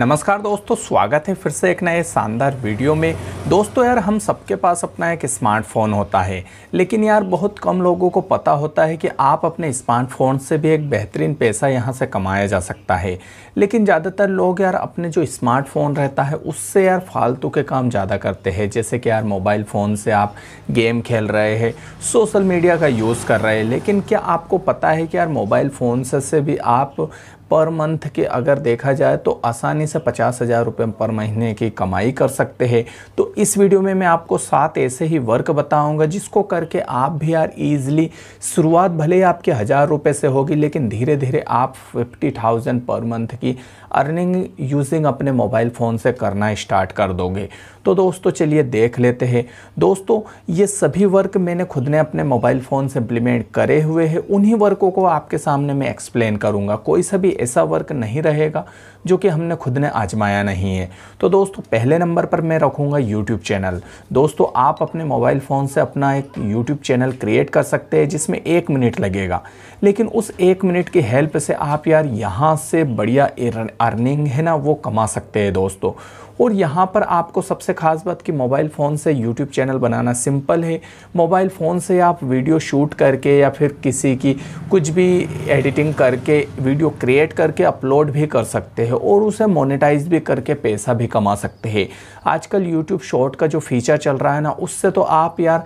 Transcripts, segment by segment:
नमस्कार दोस्तों स्वागत है फिर से एक नए शानदार वीडियो में दोस्तों यार हम सबके पास अपना एक स्मार्टफ़ोन होता है लेकिन यार बहुत कम लोगों को पता होता है कि आप अपने स्मार्टफ़ोन से भी एक बेहतरीन पैसा यहाँ से कमाया जा सकता है लेकिन ज़्यादातर लोग यार अपने जो स्मार्टफ़ोन रहता है उससे यार फालतू के काम ज़्यादा करते हैं जैसे कि यार मोबाइल फ़ोन से आप गेम खेल रहे हैं सोशल मीडिया का यूज़ कर रहे हैं लेकिन क्या आपको पता है कि यार मोबाइल फ़ोन से भी आप पर मंथ के अगर देखा जाए तो आसानी से पचास हज़ार रुपये पर महीने की कमाई कर सकते हैं तो इस वीडियो में मैं आपको सात ऐसे ही वर्क बताऊंगा जिसको करके आप भी यार ईजिली शुरुआत भले ही आपके हज़ार रुपये से होगी लेकिन धीरे धीरे आप फिफ्टी थाउजेंड पर मंथ की अर्निंग यूजिंग अपने मोबाइल फ़ोन से करना स्टार्ट कर दोगे तो दोस्तों चलिए देख लेते हैं दोस्तों ये सभी वर्क मैंने खुद ने अपने मोबाइल फ़ोन से इम्प्लीमेंट करे हुए हैं उन्हीं वर्कों को आपके सामने मैं एक्सप्लेन करूँगा कोई सा भी ऐसा वर्क नहीं रहेगा जो कि हमने खुद ने आजमाया नहीं है तो दोस्तों पहले नंबर पर मैं रखूँगा यूट्यूब चैनल दोस्तों आप अपने मोबाइल फ़ोन से अपना एक यूट्यूब चैनल क्रिएट कर सकते हैं जिसमें एक मिनट लगेगा लेकिन उस एक मिनट की हेल्प से आप यार यहाँ से बढ़िया अर्निंग है ना वो कमा सकते हैं दोस्तों और यहाँ पर आपको सबसे ख़ास बात कि मोबाइल फ़ोन से यूट्यूब चैनल बनाना सिंपल है मोबाइल फ़ोन से आप वीडियो शूट करके या फिर किसी की कुछ भी एडिटिंग करके वीडियो क्रिएट करके अपलोड भी कर सकते हैं और उसे मोनेटाइज भी करके पैसा भी कमा सकते हैं आजकल यूट्यूब शॉर्ट का जो फीचर चल रहा है ना उससे तो आप यार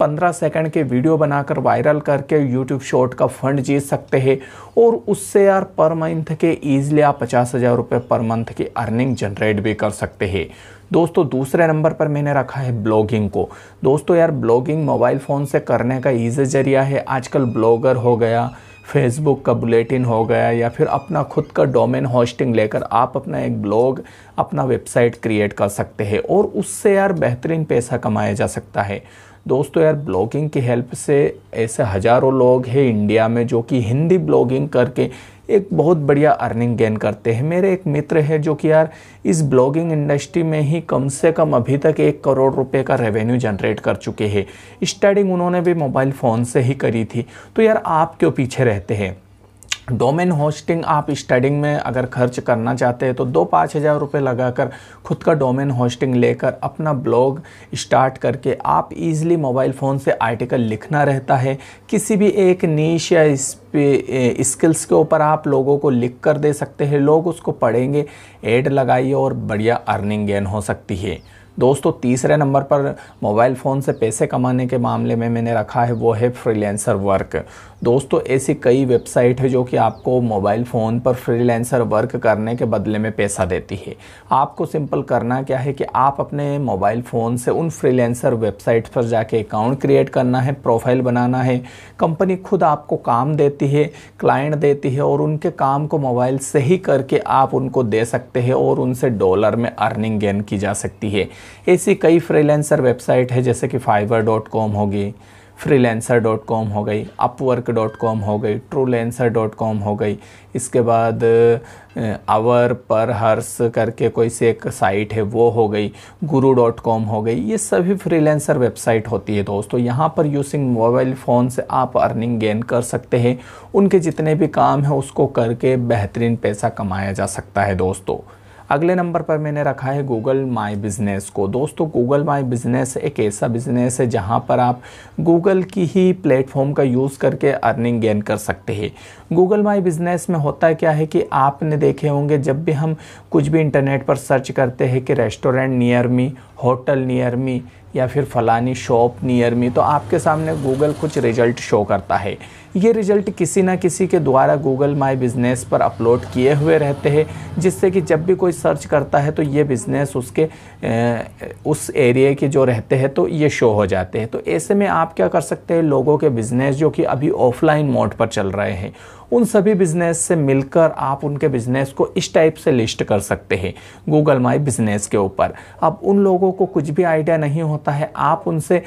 पंद्रह सेकेंड के वीडियो बनाकर वायरल करके यूट्यूब शॉर्ट का फंड जीत सकते हैं और उससे यार पर मंथ के ईजिली आप पचास हज़ार रुपये पर मंथ की अर्निंग जनरेट भी कर सकते सकते हैं दोस्तों दूसरे नंबर पर मैंने रखा है ब्लॉगिंग को दोस्तों यार ब्लॉगिंग मोबाइल फ़ोन से करने का ईजी जरिया है आजकल ब्लॉगर हो गया फेसबुक का बुलेटिन हो गया या फिर अपना खुद का डोमेन होस्टिंग लेकर आप अपना एक ब्लॉग अपना वेबसाइट क्रिएट कर सकते हैं और उससे यार बेहतरीन पैसा कमाया जा सकता है दोस्तों यार ब्लॉगिंग की हेल्प से ऐसे हज़ारों लोग हैं इंडिया में जो कि हिंदी ब्लॉगिंग करके एक बहुत बढ़िया अर्निंग गेन करते हैं मेरे एक मित्र है जो कि यार इस ब्लॉगिंग इंडस्ट्री में ही कम से कम अभी तक एक करोड़ रुपए का रेवेन्यू जनरेट कर चुके हैं स्टार्टिंग उन्होंने भी मोबाइल फ़ोन से ही करी थी तो यार आप क्यों पीछे रहते हैं डोमेन होस्टिंग आप स्टडिंग में अगर खर्च करना चाहते हैं तो दो पाँच हज़ार रुपये लगाकर खुद का डोमेन होस्टिंग लेकर अपना ब्लॉग स्टार्ट करके आप इजीली मोबाइल फ़ोन से आर्टिकल लिखना रहता है किसी भी एक नीच या इस पे स्किल्स के ऊपर आप लोगों को लिख कर दे सकते हैं लोग उसको पढ़ेंगे एड लगाइए और बढ़िया अर्निंग गेन हो सकती है दोस्तों तीसरे नंबर पर मोबाइल फ़ोन से पैसे कमाने के मामले में मैंने रखा है वो है फ्रीलेंसर वर्क दोस्तों ऐसी कई वेबसाइट है जो कि आपको मोबाइल फ़ोन पर फ्रीलांसर वर्क करने के बदले में पैसा देती है आपको सिंपल करना क्या है कि आप अपने मोबाइल फ़ोन से उन फ्रीलांसर वेबसाइट पर जाके अकाउंट क्रिएट करना है प्रोफाइल बनाना है कंपनी खुद आपको काम देती है क्लाइंट देती है और उनके काम को मोबाइल से ही करके आप उनको दे सकते हैं और उनसे डॉलर में अर्निंग गेन की जा सकती है ऐसी कई फ्रीलेंसर वेबसाइट है जैसे कि फ़ाइबर डॉट कॉम होगी फ्रीलेंसर डॉट कॉम हो गई अपवर्क डॉट कॉम हो गई ट्रूलेंसर डॉट कॉम हो गई इसके बाद आवर पर हर्स करके कोई से एक साइट है वो हो गई गुरु डॉट कॉम हो गई ये सभी फ्रीलेंसर वेबसाइट होती है दोस्तों यहाँ पर यूजिंग मोबाइल फ़ोन से आप अर्निंग गेन कर सकते हैं उनके जितने भी काम हैं उसको करके बेहतरीन पैसा कमाया जा सकता है दोस्तों अगले नंबर पर मैंने रखा है गूगल माई बिज़नेस को दोस्तों गूगल माई बिज़नेस एक ऐसा बिज़नेस है जहाँ पर आप गूगल की ही प्लेटफॉर्म का यूज़ करके अर्निंग गेन कर सकते हैं गूगल माई बिज़नेस में होता क्या है कि आपने देखे होंगे जब भी हम कुछ भी इंटरनेट पर सर्च करते हैं कि restaurant near me hotel near me या फिर फ़लानी शॉप नियर मी तो आपके सामने गूगल कुछ रिजल्ट शो करता है ये रिजल्ट किसी ना किसी के द्वारा गूगल माई बिज़नेस पर अपलोड किए हुए रहते हैं जिससे कि जब भी कोई सर्च करता है तो ये बिज़नेस उसके ए, उस एरिए के जो रहते हैं तो ये शो हो जाते हैं तो ऐसे में आप क्या कर सकते हैं लोगों के बिज़नेस जो कि अभी ऑफलाइन मोड पर चल रहे हैं उन सभी बिजनेस से मिलकर आप उनके बिजनेस को इस टाइप से लिस्ट कर सकते हैं गूगल माई बिजनेस के ऊपर अब उन लोगों को कुछ भी आइडिया नहीं होता है आप उनसे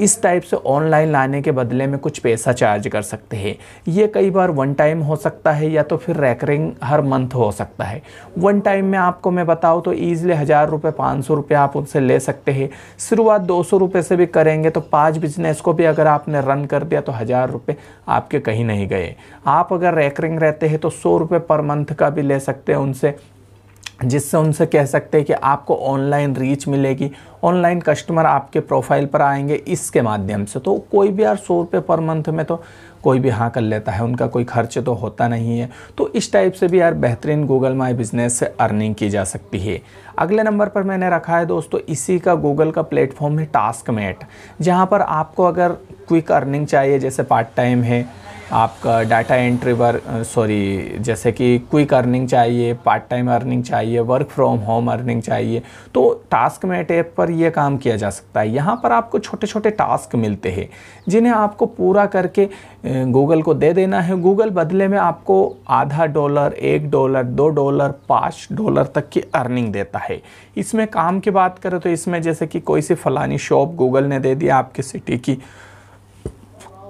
इस टाइप से ऑनलाइन लाने के बदले में कुछ पैसा चार्ज कर सकते हैं ये कई बार वन टाइम हो सकता है या तो फिर रेकरिंग हर मंथ हो सकता है वन टाइम में आपको मैं बताऊँ तो ईज़िली हज़ार रुपये पाँच सौ रुपये आप उनसे ले सकते हैं शुरुआत दो सौ रुपये से भी करेंगे तो पाँच बिजनेस को भी अगर आपने रन कर दिया तो हज़ार रुपये आपके कहीं नहीं गए आप अगर रेकरिंग रहते हैं तो सौ रुपये पर मंथ का भी ले सकते हैं उनसे जिससे उनसे कह सकते हैं कि आपको ऑनलाइन रीच मिलेगी ऑनलाइन कस्टमर आपके प्रोफाइल पर आएंगे इसके माध्यम से तो कोई भी यार सौ रुपये पर मंथ में तो कोई भी हाँ कर लेता है उनका कोई खर्च तो होता नहीं है तो इस टाइप से भी यार बेहतरीन गूगल माई बिजनेस से अर्निंग की जा सकती है अगले नंबर पर मैंने रखा है दोस्तों इसी का गूगल का प्लेटफॉर्म है टास्क मेट जहाँ पर आपको अगर क्विक अर्निंग चाहिए जैसे पार्ट टाइम है आपका डाटा एंट्री वर्क सॉरी जैसे कि क्विक अर्निंग चाहिए पार्ट टाइम अर्निंग चाहिए वर्क फ्रॉम होम अर्निंग चाहिए तो टास्क मेट ऐप पर यह काम किया जा सकता है यहाँ पर आपको छोटे छोटे टास्क मिलते हैं जिन्हें आपको पूरा करके गूगल को दे देना है गूगल बदले में आपको आधा डॉलर एक डॉलर दो डॉलर पाँच डॉलर तक की अर्निंग देता है इसमें काम की बात करें तो इसमें जैसे कि कोई सी फलानी शॉप गूगल ने दे दिया आपकी सिटी की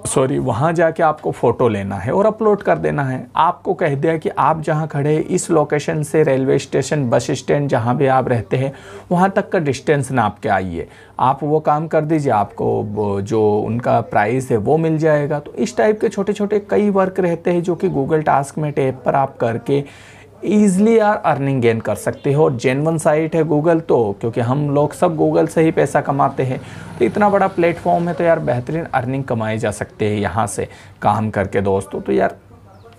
सॉरी वहाँ जाके आपको फ़ोटो लेना है और अपलोड कर देना है आपको कह दिया कि आप जहाँ खड़े हैं इस लोकेशन से रेलवे स्टेशन बस स्टैंड जहाँ भी आप रहते हैं वहाँ तक का डिस्टेंस नाप के आइए आप वो काम कर दीजिए आपको जो उनका प्राइस है वो मिल जाएगा तो इस टाइप के छोटे छोटे कई वर्क रहते हैं जो कि गूगल टास्क में टेप पर आप करके ईजिली यार अर्निंग गेन कर सकते हो जेनवन साइट है गूगल तो क्योंकि हम लोग सब गूगल से ही पैसा कमाते हैं तो इतना बड़ा प्लेटफॉर्म है तो यार बेहतरीन अर्निंग कमाई जा सकते है यहाँ से काम करके दोस्तों तो यार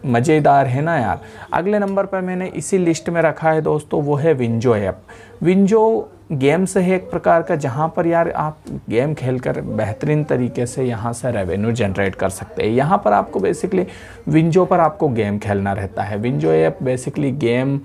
मज़ेदार है ना यार अगले नंबर पर मैंने इसी लिस्ट में रखा है दोस्तों वो है विंजो ऐप विंजो गेम्स है एक प्रकार का जहाँ पर यार आप गेम खेल कर बेहतरीन तरीके से यहाँ से रेवेन्यू जनरेट कर सकते हैं यहाँ पर आपको बेसिकली विंजो पर आपको गेम खेलना रहता है विंजो ऐप बेसिकली गेम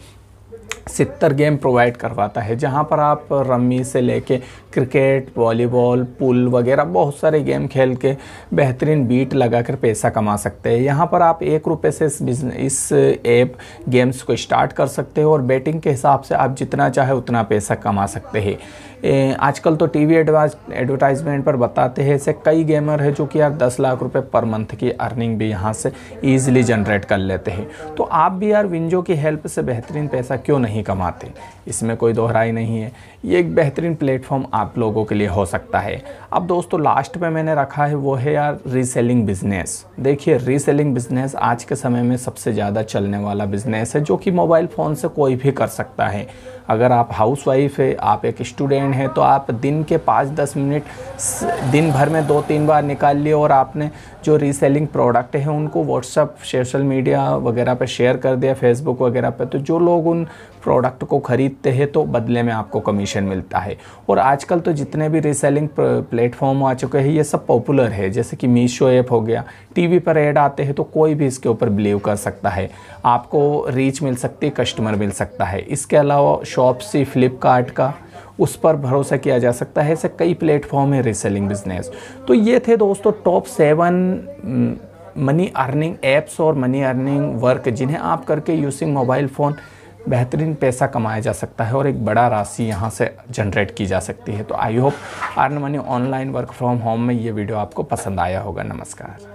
सितर गेम प्रोवाइड करवाता है जहाँ पर आप रम्मी से लेके क्रिकेट वॉलीबॉल पुल वगैरह बहुत सारे गेम खेल के बेहतरीन बीट लगा कर पैसा कमा सकते हैं यहाँ पर आप एक रुपये से इस बिजनेस इस ऐप गेम्स को स्टार्ट कर सकते हो और बेटिंग के हिसाब से आप जितना चाहे उतना पैसा कमा सकते हैं आजकल तो टीवी एडवाइज एडवर्टाइजमेंट पर बताते हैं ऐसे कई गेमर है जो कि यार दस लाख रुपए पर मंथ की अर्निंग भी यहाँ से इजीली जनरेट कर लेते हैं तो आप भी यार विंजो की हेल्प से बेहतरीन पैसा क्यों नहीं कमाते इसमें कोई दोहराई नहीं है ये एक बेहतरीन प्लेटफॉर्म आप लोगों के लिए हो सकता है अब दोस्तों लास्ट में मैंने रखा है वो है यार रीसेलिंग बिज़नेस देखिए रीसेलिंग बिज़नेस आज के समय में सबसे ज़्यादा चलने वाला बिज़नेस है जो कि मोबाइल फ़ोन से कोई भी कर सकता है अगर आप हाउस वाइफ है आप एक स्टूडेंट पेन है तो आप दिन के पाँच दस मिनट दिन भर में दो तीन बार निकाल लिए और आपने जो रीसेलिंग प्रोडक्ट है उनको व्हाट्सअप सोशल मीडिया वगैरह पर शेयर कर दिया फेसबुक वगैरह पर तो जो लोग उन प्रोडक्ट को ख़रीदते हैं तो बदले में आपको कमीशन मिलता है और आजकल तो जितने भी रीसेलिंग प्लेटफॉर्म आ चुके हैं ये सब पॉपुलर है जैसे कि मीशो ऐप हो गया टीवी पर ऐड आते हैं तो कोई भी इसके ऊपर बिलीव कर सकता है आपको रीच मिल सकती है कस्टमर मिल सकता है इसके अलावा शॉप से फ्लिपकार्ट का उस पर भरोसा किया जा सकता है ऐसे कई प्लेटफॉर्म है रीसेलिंग बिजनेस तो ये थे दोस्तों top seven money earning apps और मनी अर्निंग वर्क जिन्हें आप करके यूजिंग मोबाइल फ़ोन बेहतरीन पैसा कमाया जा सकता है और एक बड़ा राशि यहाँ से जनरेट की जा सकती है तो I hope earn money online work from home में ये वीडियो आपको पसंद आया होगा नमस्कार